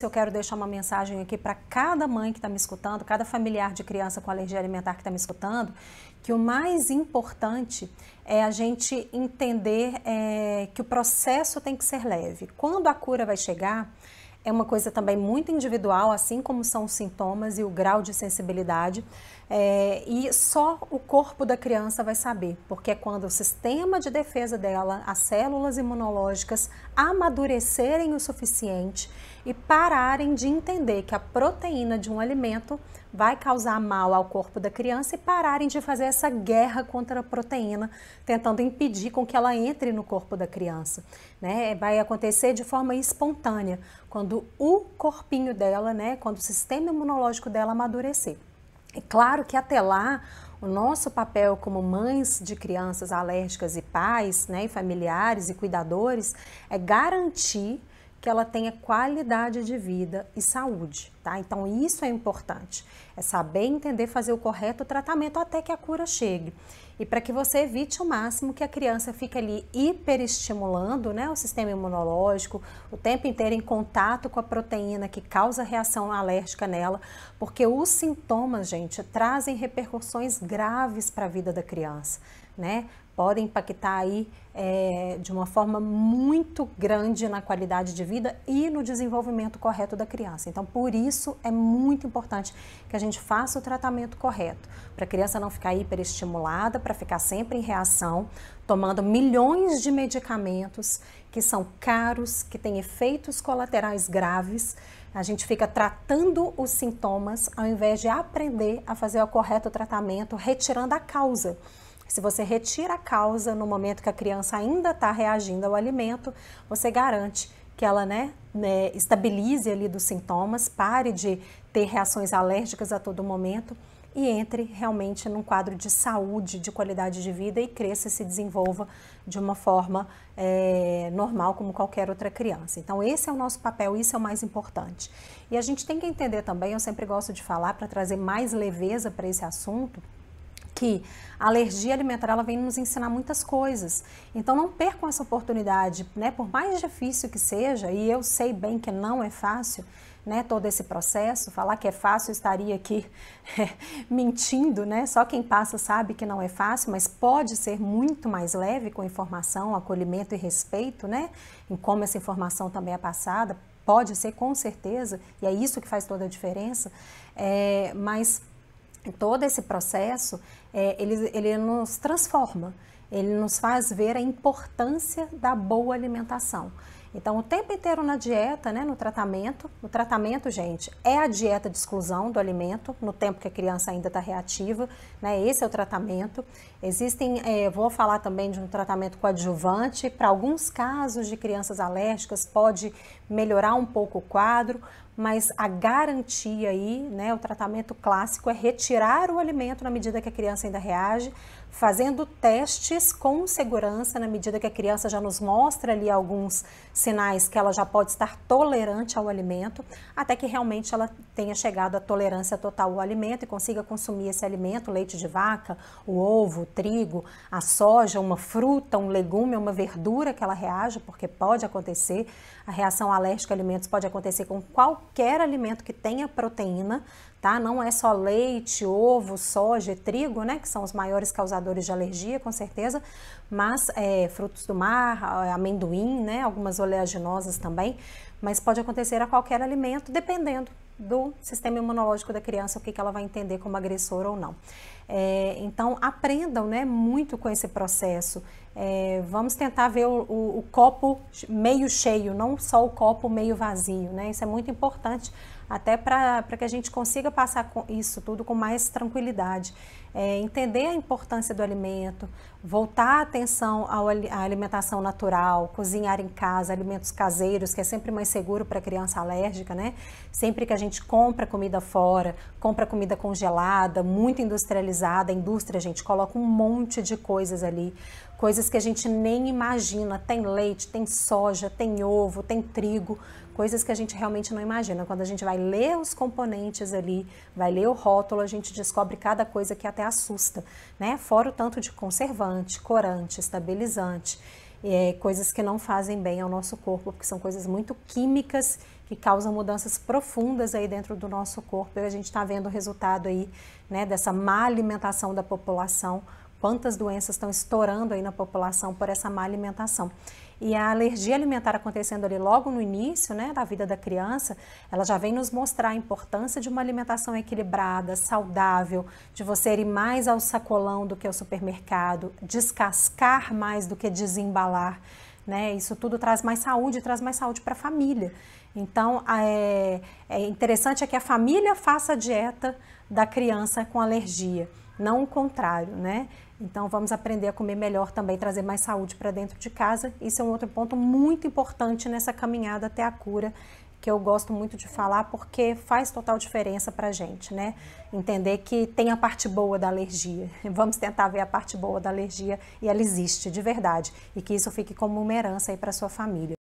Eu quero deixar uma mensagem aqui para cada mãe que está me escutando, cada familiar de criança com alergia alimentar que está me escutando, que o mais importante é a gente entender é, que o processo tem que ser leve. Quando a cura vai chegar, é uma coisa também muito individual, assim como são os sintomas e o grau de sensibilidade. É, e só o corpo da criança vai saber, porque é quando o sistema de defesa dela, as células imunológicas, amadurecerem o suficiente e pararem de entender que a proteína de um alimento vai causar mal ao corpo da criança e pararem de fazer essa guerra contra a proteína, tentando impedir com que ela entre no corpo da criança. Né? Vai acontecer de forma espontânea, quando o corpinho dela, né, quando o sistema imunológico dela amadurecer. É claro que até lá o nosso papel como mães de crianças alérgicas e pais, né, e familiares e cuidadores, é garantir que ela tenha qualidade de vida e saúde, tá? Então isso é importante, é saber entender fazer o correto tratamento até que a cura chegue e para que você evite ao máximo que a criança fique ali hiperestimulando né, o sistema imunológico, o tempo inteiro em contato com a proteína que causa reação alérgica nela, porque os sintomas, gente, trazem repercussões graves para a vida da criança. Né? podem impactar aí é, de uma forma muito grande na qualidade de vida e no desenvolvimento correto da criança. Então, por isso é muito importante que a gente faça o tratamento correto, para a criança não ficar hiperestimulada, para ficar sempre em reação, tomando milhões de medicamentos que são caros, que têm efeitos colaterais graves. A gente fica tratando os sintomas ao invés de aprender a fazer o correto tratamento, retirando a causa. Se você retira a causa no momento que a criança ainda está reagindo ao alimento, você garante que ela né, né, estabilize ali dos sintomas, pare de ter reações alérgicas a todo momento e entre realmente num quadro de saúde, de qualidade de vida e cresça e se desenvolva de uma forma é, normal como qualquer outra criança. Então esse é o nosso papel, isso é o mais importante. E a gente tem que entender também, eu sempre gosto de falar para trazer mais leveza para esse assunto, que a alergia alimentar ela vem nos ensinar muitas coisas. Então não percam essa oportunidade, né? Por mais difícil que seja, e eu sei bem que não é fácil, né, todo esse processo, falar que é fácil estaria aqui é, mentindo, né? Só quem passa sabe que não é fácil, mas pode ser muito mais leve com informação, acolhimento e respeito, né? Em como essa informação também é passada, pode ser com certeza, e é isso que faz toda a diferença, é, mas todo esse processo, é, ele, ele nos transforma, ele nos faz ver a importância da boa alimentação. Então, o tempo inteiro na dieta, né, no tratamento. O tratamento, gente, é a dieta de exclusão do alimento, no tempo que a criança ainda está reativa, né? Esse é o tratamento. Existem, é, vou falar também de um tratamento coadjuvante. Para alguns casos de crianças alérgicas, pode melhorar um pouco o quadro, mas a garantia aí, né, o tratamento clássico é retirar o alimento na medida que a criança ainda reage, fazendo testes com segurança na medida que a criança já nos mostra ali alguns sinais que ela já pode estar tolerante ao alimento, até que realmente ela tenha chegado à tolerância total ao alimento e consiga consumir esse alimento, leite de vaca, o ovo, o trigo, a soja, uma fruta, um legume, uma verdura que ela reaja, porque pode acontecer, a reação alérgica a alimentos pode acontecer com qualquer qualquer alimento que tenha proteína, tá? Não é só leite, ovo, soja, trigo, né? Que são os maiores causadores de alergia, com certeza, mas é, frutos do mar, amendoim, né? Algumas oleaginosas também, mas pode acontecer a qualquer alimento, dependendo do sistema imunológico da criança, o que, que ela vai entender como agressor ou não. É, então, aprendam né, muito com esse processo. É, vamos tentar ver o, o, o copo meio cheio, não só o copo meio vazio, né? Isso é muito importante até para que a gente consiga passar isso tudo com mais tranquilidade. É, entender a importância do alimento, voltar a atenção à alimentação natural, cozinhar em casa, alimentos caseiros, que é sempre mais seguro para criança alérgica, né? Sempre que a gente compra comida fora, compra comida congelada, muito industrializada, a indústria, a gente coloca um monte de coisas ali coisas que a gente nem imagina. Tem leite, tem soja, tem ovo, tem trigo, coisas que a gente realmente não imagina. Quando a gente vai ler os componentes ali, vai ler o rótulo, a gente descobre cada coisa que até assusta, né? Fora o tanto de conservante, corante, estabilizante, é, coisas que não fazem bem ao nosso corpo, porque são coisas muito químicas que causam mudanças profundas aí dentro do nosso corpo. E a gente está vendo o resultado aí, né, dessa má alimentação da população. Quantas doenças estão estourando aí na população por essa má alimentação. E a alergia alimentar acontecendo ali logo no início né, da vida da criança, ela já vem nos mostrar a importância de uma alimentação equilibrada, saudável, de você ir mais ao sacolão do que ao supermercado, descascar mais do que desembalar. Né? Isso tudo traz mais saúde, traz mais saúde para a família. Então, é, é interessante é que a família faça a dieta da criança com alergia não o contrário, né? Então vamos aprender a comer melhor também, trazer mais saúde para dentro de casa. Isso é um outro ponto muito importante nessa caminhada até a cura que eu gosto muito de falar porque faz total diferença para a gente, né? Entender que tem a parte boa da alergia. Vamos tentar ver a parte boa da alergia e ela existe de verdade e que isso fique como uma herança aí para sua família.